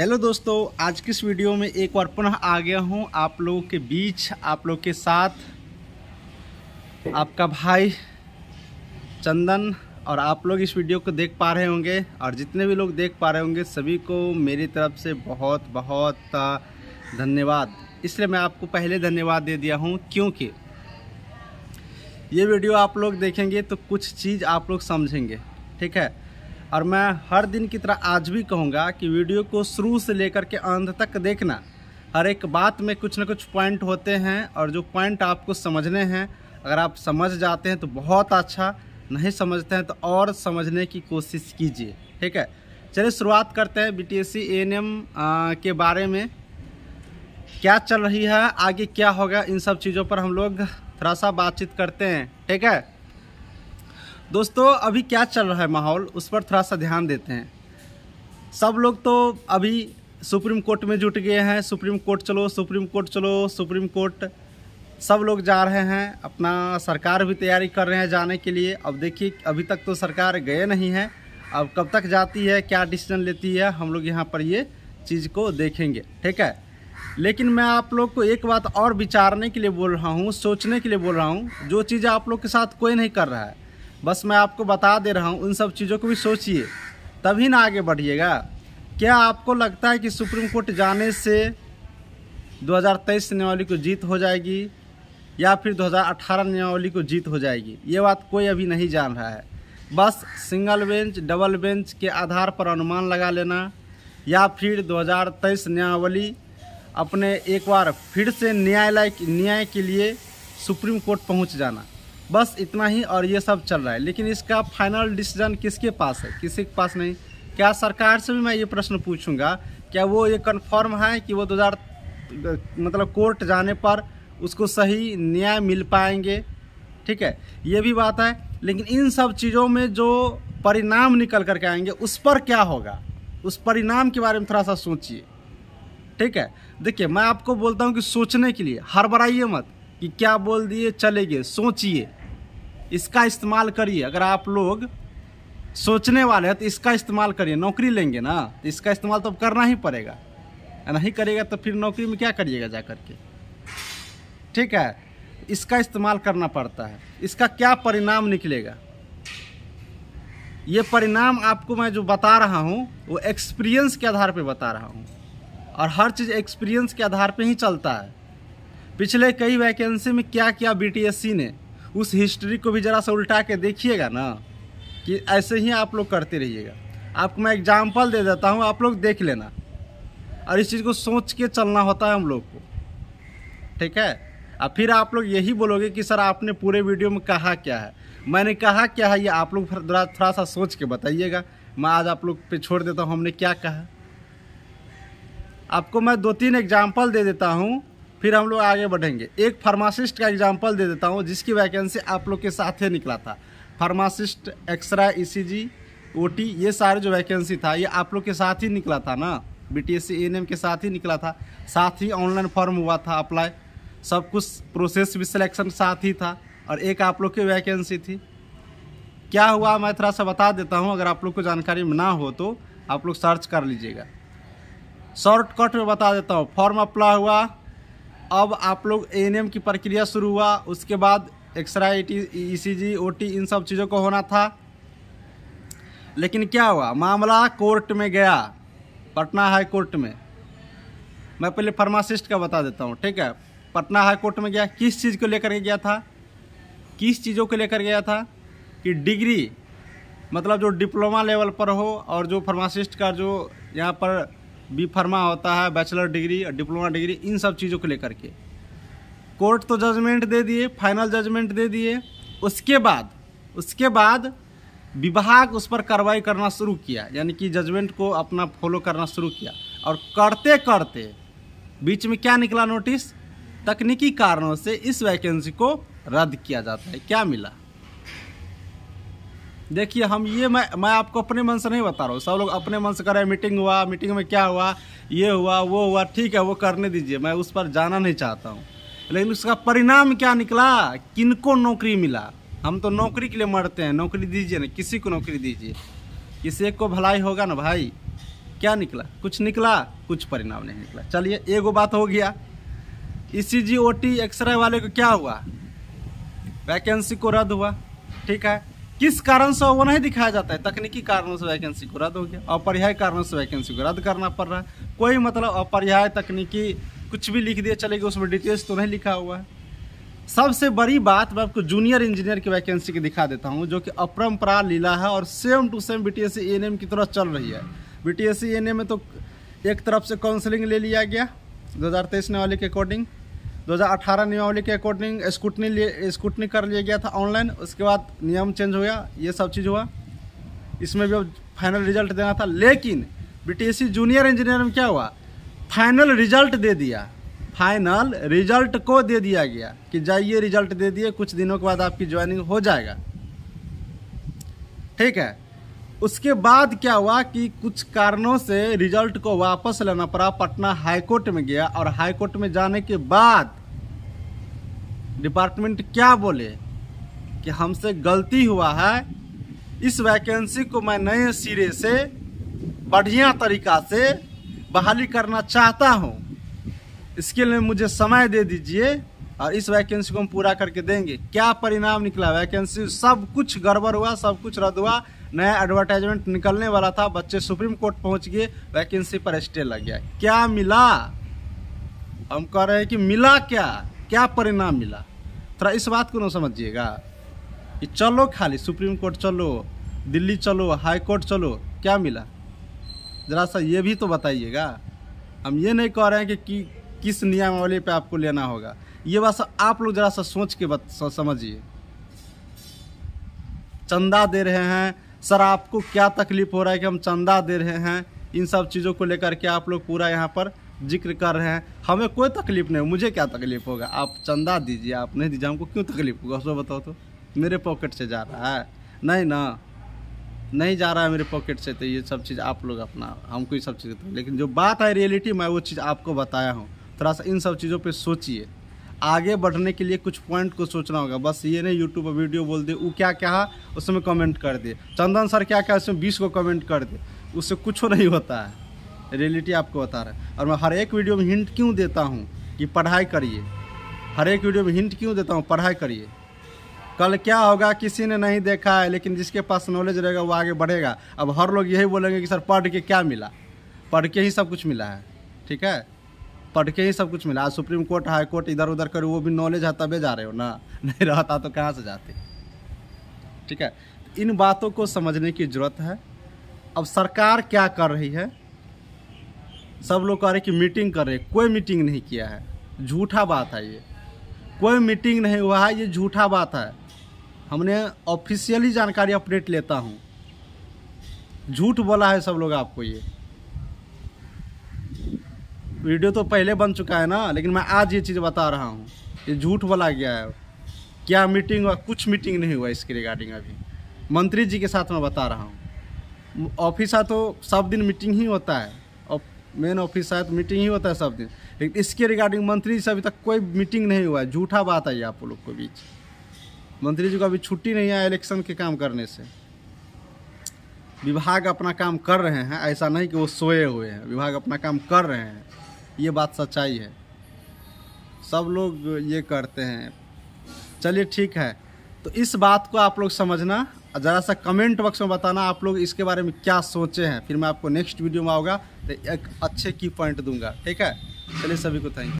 hello दोस्तों आज की इस वीडियो में एक बार पुनः आ गया हूँ आप लोगों के बीच आप लोग के साथ आपका भाई चंदन और आप लोग इस वीडियो को देख पा रहे होंगे और जितने भी लोग देख पा रहे होंगे सभी को मेरी तरफ से बहुत बहुत धन्यवाद इसलिए मैं आपको पहले धन्यवाद दे दिया हूँ क्योंकि ये वीडियो आप लोग देखेंगे तो कुछ चीज़ आप लोग समझेंगे ठीक है और मैं हर दिन की तरह आज भी कहूँगा कि वीडियो को शुरू से लेकर के अंत तक देखना हर एक बात में कुछ ना कुछ पॉइंट होते हैं और जो पॉइंट आपको समझने हैं अगर आप समझ जाते हैं तो बहुत अच्छा नहीं समझते हैं तो और समझने की कोशिश कीजिए ठीक है चलिए शुरुआत करते हैं बी टी एस के बारे में क्या चल रही है आगे क्या होगा इन सब चीज़ों पर हम लोग थोड़ा सा बातचीत करते हैं ठीक है दोस्तों अभी क्या चल रहा है माहौल उस पर थोड़ा सा ध्यान देते हैं सब लोग तो अभी सुप्रीम कोर्ट में जुट गए हैं सुप्रीम कोर्ट चलो सुप्रीम कोर्ट चलो सुप्रीम कोर्ट सब लोग जा रहे हैं अपना सरकार भी तैयारी कर रहे हैं जाने के लिए अब देखिए अभी तक तो सरकार गए नहीं है अब कब तक जाती है क्या डिसीजन लेती है हम लोग यहाँ पर ये चीज़ को देखेंगे ठीक है लेकिन मैं आप लोग को एक बात और विचारने के लिए बोल रहा हूँ सोचने के लिए बोल रहा हूँ जो चीज़ आप लोग के साथ कोई नहीं कर रहा है बस मैं आपको बता दे रहा हूँ उन सब चीज़ों को भी सोचिए तभी ना आगे बढ़िएगा क्या आपको लगता है कि सुप्रीम कोर्ट जाने से 2023 नियमावली को जीत हो जाएगी या फिर 2018 नियमावली को जीत हो जाएगी ये बात कोई अभी नहीं जान रहा है बस सिंगल बेंच डबल बेंच के आधार पर अनुमान लगा लेना या फिर 2023 नियमावली अपने एक बार फिर से न्यायालय न्याय के लिए सुप्रीम कोर्ट पहुंच जाना बस इतना ही और ये सब चल रहा है लेकिन इसका फाइनल डिसीजन किसके पास है किसी के पास नहीं क्या सरकार से भी मैं ये प्रश्न पूछूंगा क्या वो ये कन्फर्म है कि वो दो मतलब कोर्ट जाने पर उसको सही न्याय मिल पाएंगे ठीक है ये भी बात है लेकिन इन सब चीज़ों में जो परिणाम निकल करके आएंगे उस पर क्या होगा उस परिणाम के बारे में थोड़ा सा सोचिए ठीक है देखिए मैं आपको बोलता हूँ कि सोचने के लिए हर बड़ाइए मत कि क्या बोल दिए चलेगे सोचिए इसका इस्तेमाल करिए अगर आप लोग सोचने वाले हैं तो इसका इस्तेमाल करिए नौकरी लेंगे ना तो इसका इस्तेमाल तो करना ही पड़ेगा नहीं करेगा तो फिर नौकरी में क्या करिएगा जा करके ठीक है इसका इस्तेमाल करना पड़ता है इसका क्या परिणाम निकलेगा ये परिणाम आपको मैं जो बता रहा हूँ वो एक्सपीरियंस के आधार पर बता रहा हूँ और हर चीज़ एक्सपीरियंस के आधार पर ही चलता है पिछले कई वैकेंसी में क्या किया बी ने उस हिस्ट्री को भी ज़रा सा उल्टा के देखिएगा ना कि ऐसे ही आप लोग करते रहिएगा आपको मैं एग्जाम्पल दे देता हूँ आप लोग देख लेना और इस चीज़ को सोच के चलना होता है हम लोग को ठीक है और फिर आप लोग यही बोलोगे कि सर आपने पूरे वीडियो में कहा क्या है मैंने कहा क्या है ये आप लोग थोड़ा थोड़ा सा सोच के बताइएगा मैं आज आप लोग पे छोड़ देता हूँ हमने क्या कहा आपको मैं दो तीन एग्जाम्पल दे देता हूँ फिर हम लोग आगे बढ़ेंगे एक फार्मासिस्ट का एग्जाम्पल दे देता हूँ जिसकी वैकेंसी आप लोग के साथ ही निकला था फार्मासिस्ट एक्सरा ई सी टी ये सारे जो वैकेंसी था ये आप लोग के साथ ही निकला था ना बी टी एन के साथ ही निकला था साथ ही ऑनलाइन फॉर्म हुआ था अप्लाई सब कुछ प्रोसेस भी सिलेक्शन साथ ही था और एक आप लोग की वैकेंसी थी क्या हुआ मैं थोड़ा सा बता देता हूँ अगर आप लोग को जानकारी ना हो तो आप लोग सर्च कर लीजिएगा शॉर्टकट में बता देता हूँ फॉर्म अप्लाई हुआ अब आप लोग ए की प्रक्रिया शुरू हुआ उसके बाद एक्सरा ई सी जी ओ टी इन सब चीज़ों को होना था लेकिन क्या हुआ मामला कोर्ट में गया पटना हाई कोर्ट में मैं पहले फार्मासिस्ट का बता देता हूँ ठीक है पटना हाई कोर्ट में गया किस चीज़ को लेकर के गया था किस चीज़ों को लेकर गया था कि डिग्री मतलब जो डिप्लोमा लेवल पर हो और जो फार्मासिस्ट का जो यहाँ पर बी फार्मा होता है बैचलर डिग्री डिप्लोमा डिग्री इन सब चीज़ों को लेकर के कोर्ट तो जजमेंट दे दिए फाइनल जजमेंट दे दिए उसके बाद उसके बाद विभाग उस पर कार्रवाई करना शुरू किया यानी कि जजमेंट को अपना फॉलो करना शुरू किया और करते करते बीच में क्या निकला नोटिस तकनीकी कारणों से इस वैकेंसी को रद्द किया जाता है क्या मिला देखिए हम ये मैं मैं आपको अपने मन से नहीं बता रहा हूँ सब लोग अपने मन से कर रहे हैं मीटिंग हुआ मीटिंग में क्या हुआ ये हुआ वो हुआ ठीक है वो करने दीजिए मैं उस पर जाना नहीं चाहता हूँ लेकिन उसका परिणाम क्या निकला किनको नौकरी मिला हम तो नौकरी के लिए मरते हैं नौकरी दीजिए ना किसी को नौकरी दीजिए किसी एक को भलाई होगा ना भाई क्या निकला कुछ निकला कुछ परिणाम नहीं निकला चलिए एक बात हो गया ई सी जी ओ टी एक्सरे वाले को क्या हुआ वैकेंसी को रद्द हुआ ठीक है किस कारण से वो नहीं दिखाया जाता है तकनीकी कारणों से वैकेंसी को रद्द हो गया अपरिहाय कारणों से वैकेंसी को रद्द करना पड़ रहा है कोई मतलब अपरिहाय तकनीकी कुछ भी लिख दिया चलेगी उसमें डिटेल्स तो नहीं लिखा हुआ है सबसे बड़ी बात मैं आपको जूनियर इंजीनियर की वैकेंसी की दिखा देता हूँ जो कि अपरम्परा लीला है और same to same B T S की तरह चल रही है बी टी एस में तो एक तरफ से काउंसलिंग ले लिया गया 2023 हज़ार वाले के अकॉर्डिंग 2018 नियमावली के अकॉर्डिंग स्कूटनी स्कूटनी कर लिया गया था ऑनलाइन उसके बाद नियम चेंज हो गया ये सब चीज़ हुआ इसमें भी अब फाइनल रिजल्ट देना था लेकिन बी जूनियर इंजीनियर में क्या हुआ फाइनल रिजल्ट दे दिया फाइनल रिजल्ट को दे दिया गया कि जाइए रिजल्ट दे दिए कुछ दिनों के बाद आपकी ज्वाइनिंग हो जाएगा ठीक है उसके बाद क्या हुआ कि कुछ कारणों से रिजल्ट को वापस लेना पड़ा पटना हाईकोर्ट में गया और हाईकोर्ट में जाने के बाद डिपार्टमेंट क्या बोले कि हमसे गलती हुआ है इस वैकेंसी को मैं नए सिरे से बढ़िया तरीका से बहाली करना चाहता हूँ इसके लिए मुझे समय दे दीजिए और इस वैकेंसी को हम पूरा करके देंगे क्या परिणाम निकला वैकेंसी सब कुछ गड़बड़ हुआ सब कुछ रद्द हुआ नया एडवर्टाइजमेंट निकलने वाला था बच्चे सुप्रीम कोर्ट पहुंच गए वैकेंसी पर स्टे लग गया क्या मिला हम कह रहे हैं कि मिला क्या क्या परिणाम मिला थोड़ा इस बात को ना समझिएगा कि चलो खाली सुप्रीम कोर्ट चलो दिल्ली चलो हाई कोर्ट चलो क्या मिला ज़रा सा ये भी तो बताइएगा हम ये नहीं कह रहे हैं कि, कि किस नियमावली पे आपको लेना होगा ये बात आप लोग ज़रा सा सोच के बत, समझिए चंदा दे रहे हैं सर आपको क्या तकलीफ़ हो रहा है कि हम चंदा दे रहे हैं इन सब चीज़ों को लेकर के आप लोग पूरा यहाँ पर जिक्र कर रहे हैं हमें कोई तकलीफ नहीं मुझे क्या तकलीफ होगा आप चंदा दीजिए आप नहीं दीजिए हमको क्यों तकलीफ होगा सो बताओ तो मेरे पॉकेट से जा रहा है नहीं ना नहीं जा रहा है मेरे पॉकेट से तो ये सब चीज़ आप लोग अपना हमको ये सब चीज़ लेकिन जो बात है रियलिटी मैं वो चीज़ आपको बताया हूँ थोड़ा सा इन सब चीज़ों पर सोचिए आगे बढ़ने के लिए कुछ पॉइंट को सोचना होगा बस ये नहीं यूट्यूब पर वीडियो बोल दे वो क्या कहा उसमें कमेंट कर दे चंदन सर क्या कहा उसमें बीस को कमेंट कर दे उससे कुछ नहीं होता है रियलिटी आपको बता रहा है और मैं हर एक वीडियो में हिंट क्यों देता हूँ कि पढ़ाई करिए हर एक वीडियो में हिंट क्यों देता हूँ पढ़ाई करिए कल क्या होगा किसी ने नहीं देखा है लेकिन जिसके पास नॉलेज रहेगा वो आगे बढ़ेगा अब हर लोग यही बोलेंगे कि सर पढ़ के क्या मिला पढ़ के ही सब कुछ मिला है ठीक है पढ़ के ही सब कुछ मिला आज सुप्रीम कोर्ट हाई कोर्ट इधर उधर करो वो भी नॉलेज है तबे जा रहे हो ना नहीं रहता तो कहाँ से जाते ठीक है इन बातों को समझने की ज़रूरत है अब सरकार क्या कर रही है सब लोग कह रहे कि मीटिंग कर रहे कोई मीटिंग नहीं किया है झूठा बात है ये कोई मीटिंग नहीं हुआ है ये झूठा बात है हमने ऑफिशियली जानकारी अपडेट लेता हूँ झूठ बोला है सब लोग आपको ये वीडियो तो पहले बन चुका है ना लेकिन मैं आज ये चीज़ बता रहा हूँ ये झूठ बोला गया है क्या मीटिंग हुआ कुछ मीटिंग नहीं हुआ इसके रिगार्डिंग अभी मंत्री जी के साथ मैं बता रहा हूँ ऑफिसा तो सब दिन मीटिंग ही होता है मेन ऑफिस शायद तो मीटिंग ही होता है सब दिन लेकिन इसके रिगार्डिंग मंत्री जी से अभी तक कोई मीटिंग नहीं हुआ है झूठा बात है ये आप लोग के बीच मंत्री जी को अभी छुट्टी नहीं आया इलेक्शन के काम करने से विभाग अपना काम कर रहे हैं ऐसा नहीं कि वो सोए हुए हैं विभाग अपना काम कर रहे हैं ये बात सच्चाई है सब लोग ये करते हैं चलिए ठीक है तो इस बात को आप लोग समझना ज़रा सा कमेंट बॉक्स में बताना आप लोग इसके बारे में क्या सोचे हैं फिर मैं आपको नेक्स्ट वीडियो में आऊँगा तो एक अच्छे की पॉइंट दूंगा ठीक है चलिए सभी को थैंक यू